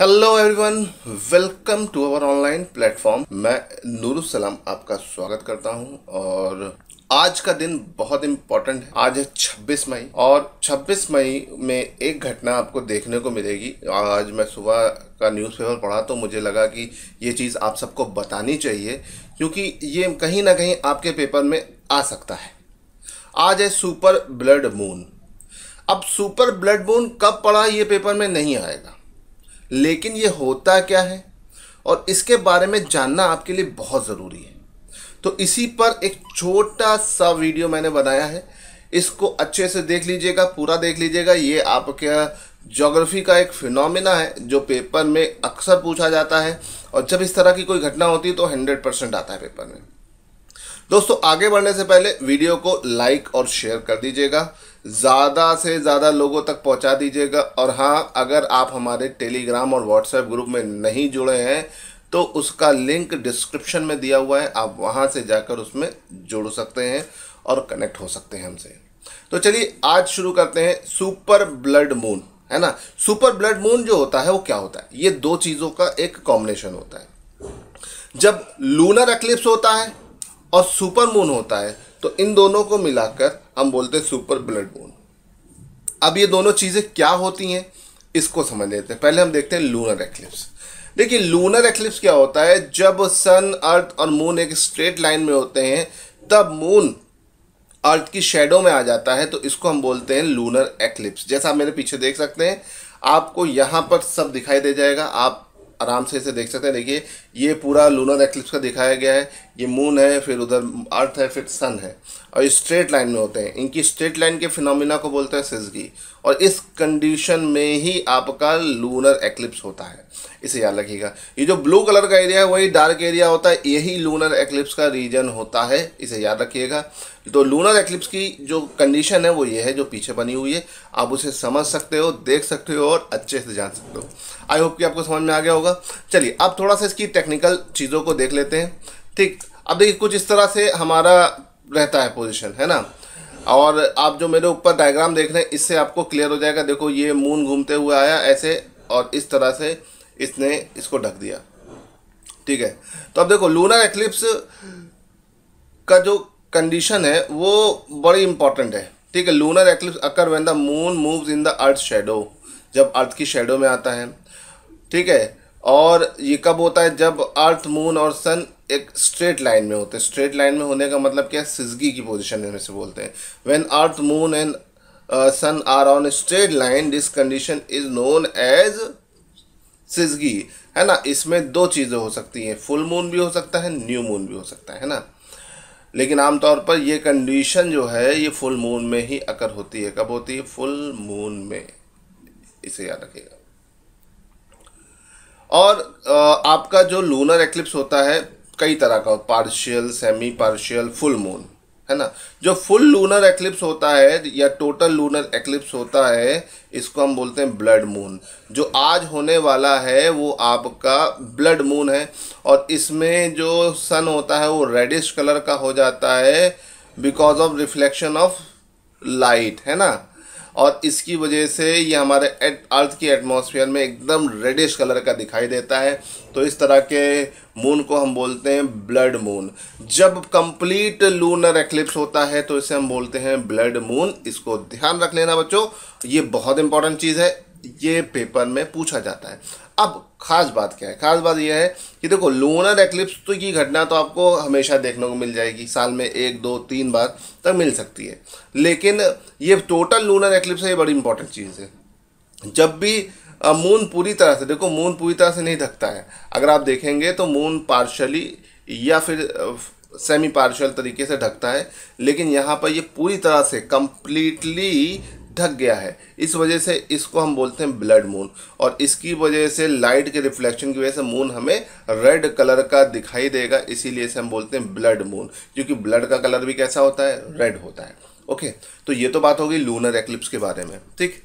hello everyone welcome to our online platform मैं नूर सलाम आपका स्वागत करता हूं और आज का दिन बहुत इम्पोर्टेंट है आज है 26 मई और 26 मई में एक घटना आपको देखने को मिलेगी आज मैं सुबह का न्यूज़पेपर पढ़ा तो मुझे लगा कि ये चीज़ आप सबको बतानी चाहिए क्योंकि ये कहीं ना कहीं आपके पेपर में आ सकता है आज है सुपर ब्लड मून अब सुपर ब्लड मून कब पढ़ा ये पेपर में नहीं आएगा लेकिन ये होता क्या है और इसके बारे में जानना आपके लिए बहुत ज़रूरी है तो इसी पर एक छोटा सा वीडियो मैंने बनाया है इसको अच्छे से देख लीजिएगा पूरा देख लीजिएगा ये आपके जोग्राफी का एक फिनोमिना है जो पेपर में अक्सर पूछा जाता है और जब इस तरह की कोई घटना होती है तो हंड्रेड परसेंट आता है पेपर में दोस्तों आगे बढ़ने से पहले वीडियो को लाइक और शेयर कर दीजिएगा ज़्यादा से ज़्यादा लोगों तक पहुंचा दीजिएगा और हाँ अगर आप हमारे टेलीग्राम और व्हाट्सएप ग्रुप में नहीं जुड़े हैं तो उसका लिंक डिस्क्रिप्शन में दिया हुआ है आप वहाँ से जाकर उसमें जुड़ सकते हैं और कनेक्ट हो सकते हैं हमसे तो चलिए आज शुरू करते हैं सुपर ब्लड मून है ना सुपर ब्लड मून जो होता है वो क्या होता है ये दो चीज़ों का एक कॉम्बिनेशन होता है जब लूनर एक्लिप्स होता है और सुपर मून होता है तो इन दोनों को मिलाकर हम बोलते हैं सुपर ब्लड मून अब ये दोनों चीज़ें क्या होती हैं इसको समझ लेते हैं पहले हम देखते हैं लूनर एक्लिप्स देखिए लूनर एक्लिप्स क्या होता है जब सन अर्थ और मून एक स्ट्रेट लाइन में होते हैं तब मून अर्थ की शेडो में आ जाता है तो इसको हम बोलते हैं लूनर एक्लिप्स जैसा आप मेरे पीछे देख सकते हैं आपको यहाँ पर सब दिखाई दे जाएगा आप आराम से इसे देख सकते हैं देखिए ये पूरा लूनर एक्लिप्स का दिखाया गया है ये मून है फिर उधर अर्थ है फिर सन है और ये स्ट्रेट लाइन में होते हैं इनकी स्ट्रेट लाइन के फिनोमिना को बोलते हैं सिजगी और इस कंडीशन में ही आपका लूनर एक्लिप्स होता है इसे याद रखिएगा ये जो ब्लू कलर का एरिया है वही डार्क एरिया होता है यही लूनर एक्लिप्स का रीजन होता है इसे याद रखिएगा तो लूनर एक्लिप्स की जो कंडीशन है वो ये है जो पीछे बनी हुई है आप उसे समझ सकते हो देख सकते हो और अच्छे से जान सकते हो आई होप कि आपको समझ में आ गया होगा चलिए अब थोड़ा सा इसकी टेक्निकल चीज़ों को देख लेते हैं ठीक अब देखिए कुछ इस तरह से हमारा रहता है पोजिशन है ना और आप जो मेरे ऊपर डायग्राम देख रहे हैं इससे आपको क्लियर हो जाएगा देखो ये मून घूमते हुए आया ऐसे और इस तरह से इसने इसको ढक दिया ठीक है तो अब देखो लूनर एक्लिप्स का जो कंडीशन है वो बड़ी इंपॉर्टेंट है ठीक है lunar eclipse occur when the moon moves in the earth shadow जब अर्थ की शेडो में आता है ठीक है और ये कब होता है जब अर्थ मून और सन एक स्ट्रेट लाइन में होते हैं स्ट्रेट लाइन में होने का मतलब क्या है सिजगी की पोजिशन में से बोलते हैं when earth moon and sun are on straight line this condition is known as syzygy है ना इसमें दो चीज़ें हो सकती हैं फुल मून भी हो सकता है न्यू मून भी हो सकता है ना लेकिन आमतौर पर यह कंडीशन जो है ये फुल मून में ही अकर होती है कब होती है फुल मून में इसे याद रखिएगा और uh, आपका जो लूनर एक्लिप्स होता है कई तरह का partial semi partial full moon है ना जो फुल लूनर एक्लिप्स होता है या टोटल लूनर एक्लिप्स होता है इसको हम बोलते हैं ब्लड मून जो आज होने वाला है वो आपका ब्लड मून है और इसमें जो सन होता है वो रेडिश कलर का हो जाता है because of reflection of light है ना और इसकी वजह से ये हमारे एट अर्थ की एटमॉस्फेयर में एकदम रेडिश कलर का दिखाई देता है तो इस तरह के मून को हम बोलते हैं ब्लड मून जब कंप्लीट लूनर एक्लिप्स होता है तो इसे हम बोलते हैं ब्लड मून इसको ध्यान रख लेना बच्चों ये बहुत इंपॉर्टेंट चीज़ है ये पेपर में पूछा जाता है अब खास बात क्या है खास बात यह है कि देखो लूनर एक्लिप्स तो की घटना तो आपको हमेशा देखने को मिल जाएगी साल में एक दो तीन बार तक मिल सकती है लेकिन ये टोटल लूनर एक्लिप्स है ये बड़ी इंपॉर्टेंट चीज़ है जब भी मून पूरी तरह से देखो मून पूरी तरह से नहीं ढकता है अगर आप देखेंगे तो मून पार्शली या फिर सेमी पार्शल तरीके से ढकता है लेकिन यहाँ पर ये पूरी तरह से कम्प्लीटली ढक गया है इस वजह से इसको हम बोलते हैं ब्लड मून और इसकी वजह से लाइट के रिफ्लेक्शन की वजह से मून हमें रेड कलर का दिखाई देगा इसीलिए इसे हम बोलते हैं ब्लड मून क्योंकि ब्लड का कलर भी कैसा होता है रेड होता है ओके तो ये तो बात होगी लूनर एक्लिप्स के बारे में ठीक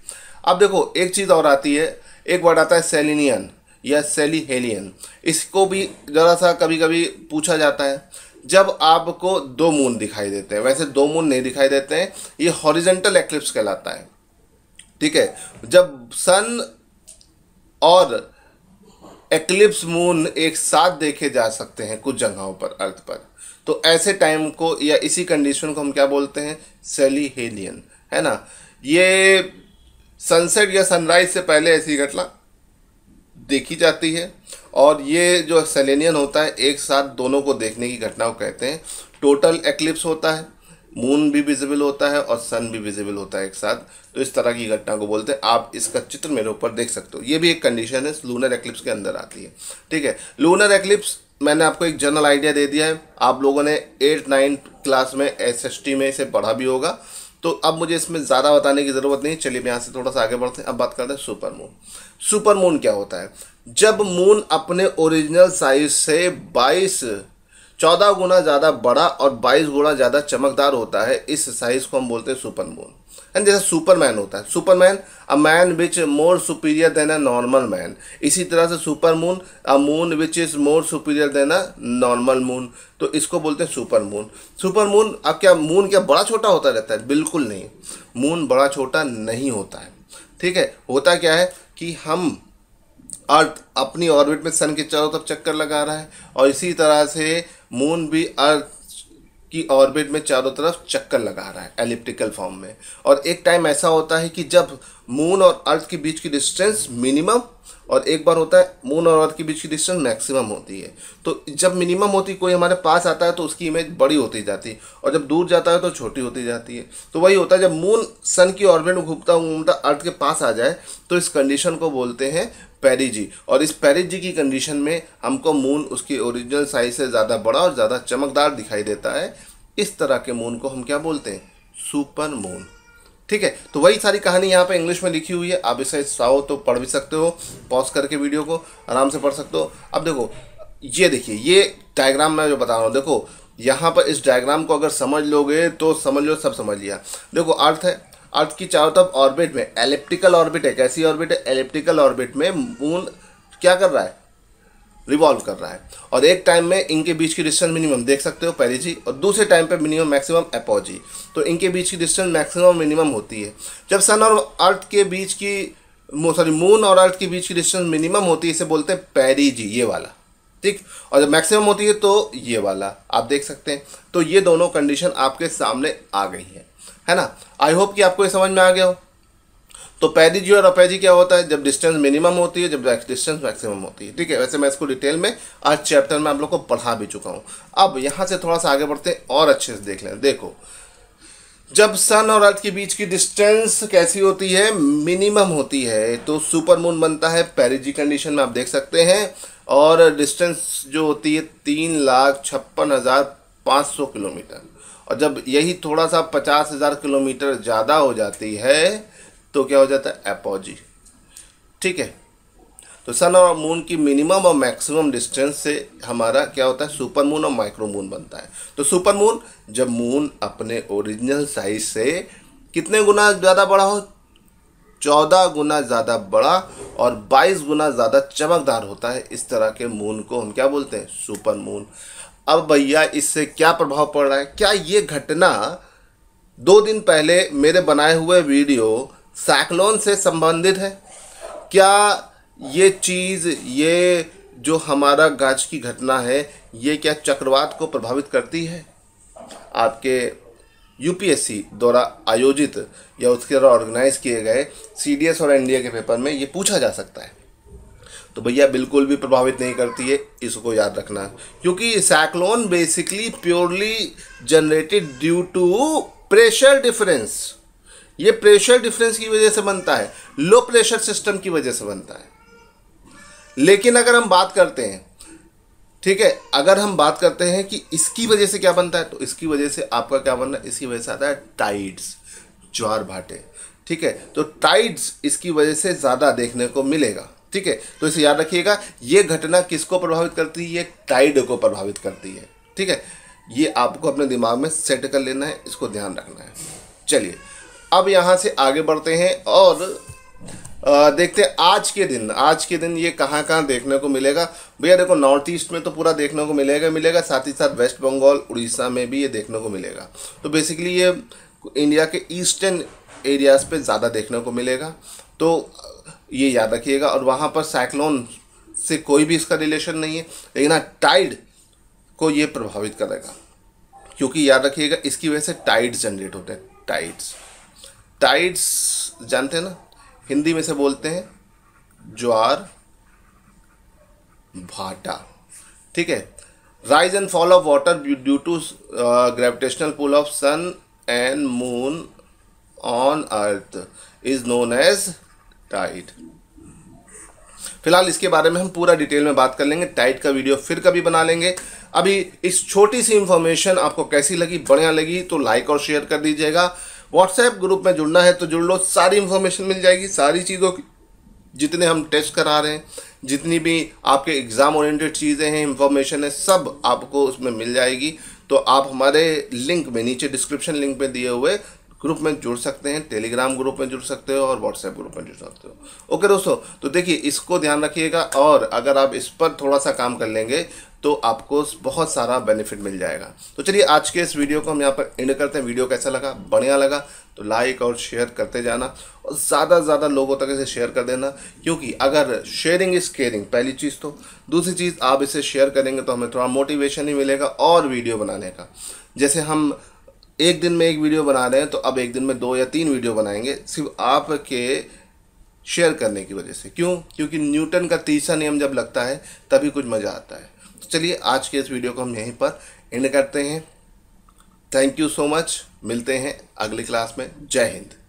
अब देखो एक चीज़ और आती है एक वर्ड आता है सेलिनियन या सेलीहेलियन इसको भी ज़रा सा कभी कभी पूछा जाता है जब आपको दो मून दिखाई देते हैं वैसे दो मून नहीं दिखाई देते हैं ये हॉरिजेंटल एक्लिप्स कहलाता है ठीक है जब सन और एक्लिप्स मून एक साथ देखे जा सकते हैं कुछ जगहों पर अर्थ पर तो ऐसे टाइम को या इसी कंडीशन को हम क्या बोलते हैं सेली हेलियन है ना ये सनसेट या सनराइज से पहले ऐसी घटना देखी जाती है और ये जो सेलेनियन होता है एक साथ दोनों को देखने की घटना को कहते हैं टोटल एक्लिप्स होता है मून भी विजिबल होता है और सन भी विजिबल होता है एक साथ तो इस तरह की घटना को बोलते हैं आप इसका चित्र मेरे ऊपर देख सकते हो ये भी एक कंडीशन है लूनर एक्लिप्स के अंदर आती है ठीक है लूनर एक्लिप्स मैंने आपको एक जनरल आइडिया दे दिया है आप लोगों ने एट नाइन्थ क्लास में एस में इसे पढ़ा भी होगा तो अब मुझे इसमें ज़्यादा बताने की ज़रूरत नहीं चलिए यहाँ से थोड़ा सा आगे बढ़ते हैं अब बात करते हैं सुपर मून सुपर मून क्या होता है जब मून अपने ओरिजिनल साइज से बाईस चौदह गुना ज़्यादा बड़ा और बाईस गुना ज़्यादा चमकदार होता है इस साइज़ को हम बोलते हैं सुपर मून एंड जैसा सुपरमैन होता है superman a man which more superior than a normal man इसी तरह से super moon a moon which is more superior than a normal moon तो इसको बोलते हैं सुपर मून सुपर मून अब क्या मून क्या बड़ा छोटा होता रहता है बिल्कुल नहीं मून बड़ा छोटा नहीं होता है ठीक है होता क्या है कि हम अर्थ अपनी ऑर्बिट में सन के चारों तरफ चक्कर लगा रहा है और इसी तरह से मून भी अर्थ कि ऑर्बिट में चारों तरफ चक्कर लगा रहा है एलिप्टिकल फॉर्म में और एक टाइम ऐसा होता है कि जब मून और अर्थ के बीच की डिस्टेंस मिनिमम और एक बार होता है मून और अर्थ के बीच की डिस्टेंस मैक्सिमम होती है तो जब मिनिमम होती कोई हमारे पास आता है तो उसकी इमेज बड़ी होती जाती है और जब दूर जाता है तो छोटी होती जाती है तो वही होता है जब मून सन की ऑर्बिट में घूमता घूमता अर्थ के पास आ जाए तो इस कंडीशन को बोलते हैं पेरिजी और इस पेरिजी की कंडीशन में हमको मून उसकी ओरिजिनल साइज से ज़्यादा बड़ा और ज़्यादा चमकदार दिखाई देता है इस तरह के मून को हम क्या बोलते हैं सुपर मून ठीक है तो वही सारी कहानी यहाँ पे इंग्लिश में लिखी हुई है आप इसे चाहो तो पढ़ भी सकते हो पॉज करके वीडियो को आराम से पढ़ सकते हो अब देखो ये देखिए ये डायग्राम मैं जो बता रहा हूँ देखो यहाँ पर इस डायग्राम को अगर समझ लोगे तो समझ लो सब समझ लिया देखो अर्थ है अर्थ की चारों तरफ ऑर्बिट में एलिप्टिकल ऑर्बिट है कैसी ऑर्बिट है एलिप्टिकल ऑर्बिट में मून क्या कर रहा है रिवॉल्व कर रहा है और एक टाइम में इनके बीच की डिस्टेंस मिनिमम देख सकते हो पेरिजी और दूसरे टाइम पे मिनिमम मैक्सिमम एपोजी तो इनके बीच की डिस्टेंस मैक्सिमम मिनिमम होती है जब सन और अर्थ के बीच की सॉरी मून और अर्थ के बीच की डिस्टेंस मिनिमम होती है इसे बोलते हैं पेरिजी ये वाला ठीक और जब मैक्सिमम होती है तो ये वाला आप देख सकते हैं तो ये दोनों कंडीशन आपके सामने आ गई है है ना आई होप कि आपको ये समझ में आ गया हो तो पैरिजी और अपैजी क्या होता है जब डिस्टेंस मिनिमम होती है जब डिस्टेंस मैक्सिमम होती है ठीक है वैसे मैं इसको डिटेल में आज चैप्टर में आप लोग को पढ़ा भी चुका हूँ अब यहाँ से थोड़ा सा आगे बढ़ते हैं और अच्छे से देख लें देखो जब सन और अर्थ के बीच की डिस्टेंस कैसी होती है मिनिमम होती है तो सुपर मून बनता है पैरिजी कंडीशन में आप देख सकते हैं और डिस्टेंस जो होती है तीन लाख छप्पन हज़ार पाँच सौ किलोमीटर और जब यही थोड़ा सा पचास हज़ार किलोमीटर ज़्यादा हो जाती है तो क्या हो जाता है एपोजी ठीक है तो सन और मून की मिनिमम और मैक्सिमम डिस्टेंस से हमारा क्या होता है सुपर मून और माइक्रो मून बनता है तो सुपर मून जब मून अपने ओरिजिनल साइज से कितने गुना ज़्यादा बड़ा हो चौदह गुना ज़्यादा बड़ा और बाईस गुना ज़्यादा चमकदार होता है इस तरह के मून को हम क्या बोलते हैं सुपर मून अब भैया इससे क्या प्रभाव पड़ रहा है क्या ये घटना दो दिन पहले मेरे बनाए हुए वीडियो साइक्लोन से संबंधित है क्या ये चीज़ ये जो हमारा गाज की घटना है ये क्या चक्रवात को प्रभावित करती है आपके यूपीएससी द्वारा आयोजित या उसके द्वारा ऑर्गेनाइज किए गए सीडीएस और एनडीए के पेपर में ये पूछा जा सकता है तो भैया बिल्कुल भी प्रभावित नहीं करती है इसको याद रखना क्योंकि cyclone basically purely generated due to pressure difference ये प्रेशर डिफरेंस की वजह से बनता है लो प्रेशर सिस्टम की वजह से बनता है लेकिन अगर हम बात करते हैं ठीक है अगर हम बात करते हैं कि इसकी वजह से क्या बनता है तो इसकी वजह से आपका क्या बनना इसकी वजह से आता है टाइड्स ज्वार भाटे ठीक है तो टाइड्स इसकी वजह से ज़्यादा देखने को मिलेगा ठीक है तो इसे याद रखिएगा ये घटना किसको प्रभावित करती है ये टाइड को प्रभावित करती है ठीक है ये आपको अपने दिमाग में सेट कर लेना है इसको ध्यान रखना है चलिए अब यहाँ से आगे बढ़ते हैं और आ, देखते हैं आज के दिन आज के दिन ये कहाँ कहाँ देखने को मिलेगा भैया देखो नॉर्थ ईस्ट में तो पूरा देखने को मिलेगा मिलेगा साथ ही साथ वेस्ट बंगाल उड़ीसा में भी ये देखने को मिलेगा तो बेसिकली ये इंडिया के ईस्टर्न एरियाज़ पे ज़्यादा देखने को मिलेगा तो ये याद रखिएगा और वहाँ पर साइक्लोन से कोई भी इसका रिलेशन नहीं है लेकिन हाँ टाइड को ये प्रभावित करेगा क्योंकि याद रखिएगा इसकी वजह से टाइड्स जनरेट होते हैं टाइड्स टाइड्स जानते हैं ना हिंदी में से बोलते हैं ज्वार भाटा ठीक है rise and fall of water due to gravitational pull of sun and moon on earth is known as tide फिलहाल इसके बारे में हम पूरा डिटेल में बात कर लेंगे टाइट का वीडियो फिर कभी बना लेंगे अभी इस छोटी सी इंफॉर्मेशन आपको कैसी लगी बढ़िया लगी तो लाइक और शेयर कर दीजिएगा व्हाट्सएप ग्रुप में जुड़ना है तो जुड़ लो सारी इंफॉर्मेशन मिल जाएगी सारी चीज़ों की जितने हम टेस्ट करा रहे हैं जितनी भी आपके एग्ज़ाम ओरिएंटेड चीज़ें हैं इन्फॉर्मेशन है सब आपको उसमें मिल जाएगी तो आप हमारे लिंक में नीचे डिस्क्रिप्शन लिंक में दिए हुए ग्रुप में जुड़ सकते हैं टेलीग्राम ग्रुप में जुड़ सकते हो और व्हाट्सएप ग्रुप में जुड़ सकते हो ओके दोस्तों तो देखिए इसको ध्यान रखिएगा और अगर आप इस पर थोड़ा सा काम कर लेंगे तो आपको बहुत सारा बेनिफिट मिल जाएगा तो चलिए आज के इस वीडियो को हम यहाँ पर एंड करते हैं वीडियो कैसा लगा बढ़िया लगा तो लाइक और शेयर करते जाना और ज़्यादा से ज़्यादा लोगों तक इसे शेयर कर देना क्योंकि अगर शेयरिंग इज़ केयरिंग पहली चीज़ तो दूसरी चीज़ आप इसे शेयर करेंगे तो हमें थोड़ा मोटिवेशन ही मिलेगा और वीडियो बनाने का जैसे हम एक दिन में एक वीडियो बना रहे हैं तो अब एक दिन में दो या तीन वीडियो बनाएंगे सिर्फ आपके शेयर करने की वजह से क्यों क्योंकि न्यूटन का तीसरा नियम जब लगता है तभी कुछ मज़ा आता है तो चलिए आज के इस वीडियो को हम यहीं पर एंड करते हैं थैंक यू सो मच मिलते हैं अगली क्लास में जय हिंद